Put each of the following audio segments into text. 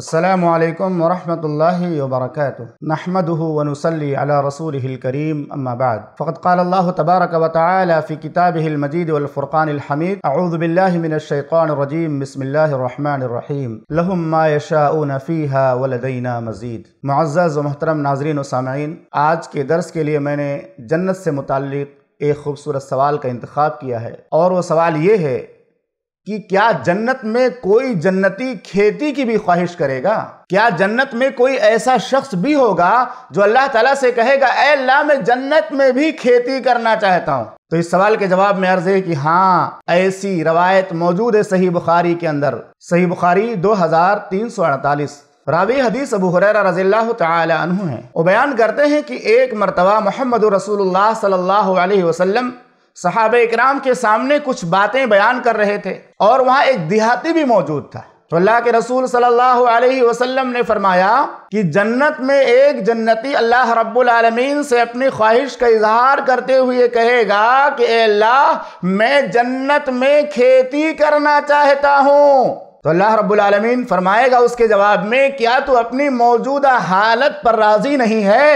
अल्लाम वरहमल वबरक नहमदनसली अला रसूलकरीम अम्माबाद फ़कत काल्ह तबारक वाली किताबिलमजीदफ़ुरक़ानहमीद अउज़बिल्लिमिनशैक़ानरजीम बसमीम लहमायशाफ़ीहा वलदीना मजीद मज़ज़ महतरम नाजरीन सामीन आज के दर्स के लिए मैंने जन्नत से मुतक़ एक खूबसूरत सवाल का इंतखब किया है और वो सवाल ये है कि क्या जन्नत में कोई जन्नती खेती की भी ख्वाहिश करेगा क्या जन्नत में कोई ऐसा शख्स भी होगा जो अल्लाह ताला से कहेगा ए अल्लाह मैं जन्नत में भी खेती करना चाहता हूँ तो इस सवाल के जवाब में अर्ज है कि हाँ ऐसी रवायत मौजूद है सही बुखारी के अंदर सही बुखारी दो हजार तीन सौ अड़तालीस रावी हदीस अबू हुरैरा तआला तु हैं वो बयान करते हैं कि एक मरतबा मोहम्मद रसूलुल्लाह सल्लल्लाहु अलैहि वसल्लम साहब इक्राम के सामने कुछ बातें बयान कर रहे थे और वहाँ एक देहाती भी मौजूद था तो अल्लाह के रसूल सल्लल्लाहु अलैहि वसल्लम ने फरमाया कि जन्नत में एक जन्नती अल्लाह रब्बुल से अपनी ख्वाहिश का इजहार करते हुए कहेगा कि अल्लाह मैं जन्नत में खेती करना चाहता हूँ तो अल्लाह रब्बुल आलमीन फरमाएगा उसके जवाब में क्या तू अपनी मौजूदा हालत पर राजी नहीं है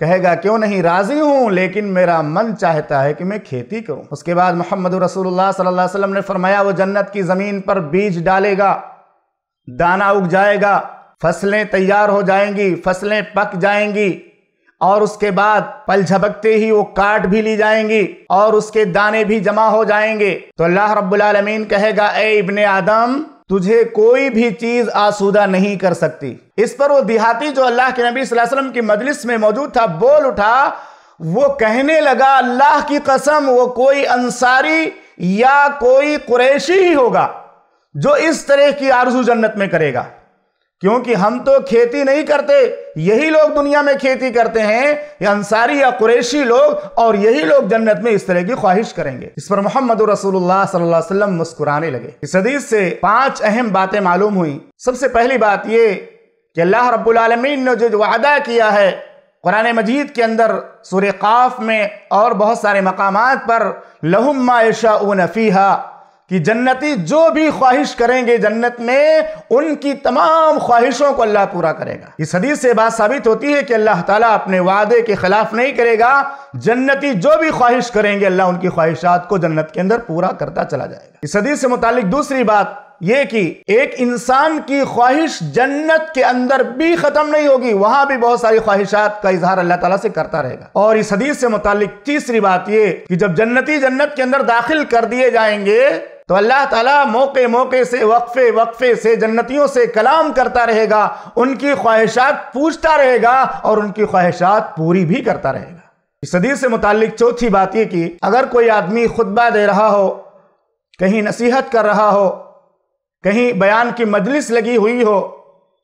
कहेगा क्यों नहीं राजी हूँ लेकिन मेरा मन चाहता है कि मैं खेती करूँ उसके बाद मोहम्मद रसूलुल्लाह सल्लल्लाहु अलैहि वसल्लम ने फरमाया वो जन्नत की ज़मीन पर बीज डालेगा दाना उग जाएगा फसलें तैयार हो जाएंगी फसलें पक जाएंगी और उसके बाद पल झपकते ही वो काट भी ली जाएंगी और उसके दाने भी जमा हो जाएंगे तो अल्लाह रब्बुल रबालमीन कहेगा ए इबन आदम तुझे कोई भी चीज आसूदा नहीं कर सकती इस पर वो देहाती जो अल्लाह के नबी वसल्लम की मजलिस में मौजूद था बोल उठा वो कहने लगा अल्लाह की कसम वो कोई अंसारी या कोई कुरैशी ही होगा जो इस तरह की आरजू जन्नत में करेगा क्योंकि हम तो खेती नहीं करते यही लोग दुनिया में खेती करते हैं या अंसारी या कुरेशी लोग और यही लोग जन्नत में इस तरह की ख्वाहिश करेंगे इस पर मोहम्मद रसूलुल्लाह सल्लल्लाहु अलैहि वसल्लम मुस्कुराने लगे इस हदीस से पांच अहम बातें मालूम हुई सबसे पहली बात ये कि अल्लाह रब्बुल आलमीन ने जो वादा किया है कुरान मजीद के अंदर सुरकाफ काफ में और बहुत सारे मकाम पर लहुम्मा उ नफ़ीहा कि जन्नती जो भी ख्वाहिश करेंगे जन्नत में उनकी तमाम ख्वाहिशों को अल्लाह पूरा करेगा इस हदीस से बात साबित होती है कि अल्लाह ताला अपने वादे के खिलाफ नहीं करेगा जन्नती जो भी ख्वाहिश करेंगे अल्लाह उनकी ख्वाहिशात को जन्नत के अंदर पूरा करता चला जाएगा इस हदीस से मुतालिक दूसरी बात ये कि एक इंसान की ख्वाहिश जन्नत के अंदर भी खत्म नहीं होगी वहां भी बहुत सारी ख्वाहिशात का इजहार अल्लाह ताला से करता रहेगा और इस हदीस से मुतालिक तीसरी बात ये कि जब जन्नती जन्नत के अंदर दाखिल कर दिए जाएंगे तो अल्लाह ताला मौके मौके से वक्फे वक्फे से जन्नतियों से कलाम करता रहेगा उनकी ख्वाहिशात पूछता रहेगा और उनकी ख्वाहिशात पूरी भी करता रहेगा इस हदीस से मुतालिक चौथी बात यह कि अगर कोई आदमी खुतबा दे रहा हो कहीं नसीहत कर रहा हो कहीं बयान की मजलिस लगी हुई हो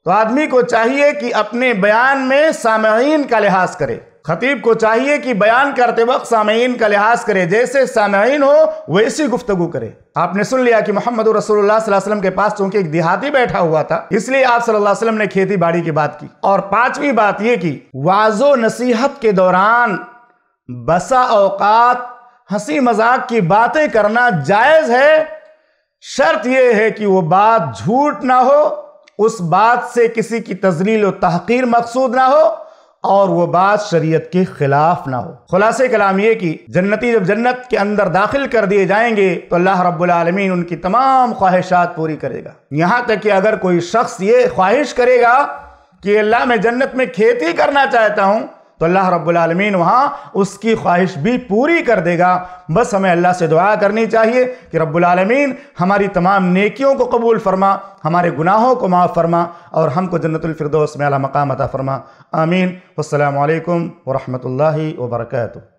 तो आदमी को चाहिए कि अपने बयान में सामयीन का लिहाज करे खतीब को चाहिए कि बयान करते वक्त सामयीन का लिहाज करे जैसे सामीन हो वैसी गुफ्तगु करे आपने सुन लिया कि मोहम्मद रसोल्लाम के पास चूंकि एक देहाती बैठा हुआ था इसलिए आप सल्लल्लाहु अलैहि वसल्लम ने खेती बाड़ी की बात की और पांचवी बात यह की वाजो नसीहत के दौरान बसा औकात हंसी मजाक की बातें करना जायज है शर्त यह है कि वो बात झूठ ना हो उस बात से किसी की तजलील और तहकीर मकसूद ना हो और वो बात शरीयत के खिलाफ ना हो खुलासे कलाम ये कि जन्नती जब जन्नत के अंदर दाखिल कर दिए जाएंगे तो अल्लाह रबालमीन उनकी तमाम ख्वाहिशात पूरी करेगा यहाँ तक कि अगर कोई शख्स ये ख्वाहिश करेगा कि अल्लाह मैं जन्नत में खेती करना चाहता हूँ तो अल्लाह रब्बुलमीन वहाँ उसकी ख्वाहिश भी पूरी कर देगा बस हमें अल्लाह से दुआ करनी चाहिए कि रब्बुलमीन हमारी तमाम नेकियों को कबूल फरमा हमारे गुनाहों को माफ़ फरमा और हमको जन्नतफरदोस में अला मकाम अता फरमा आमीन अल्लाम वरहमल वर्का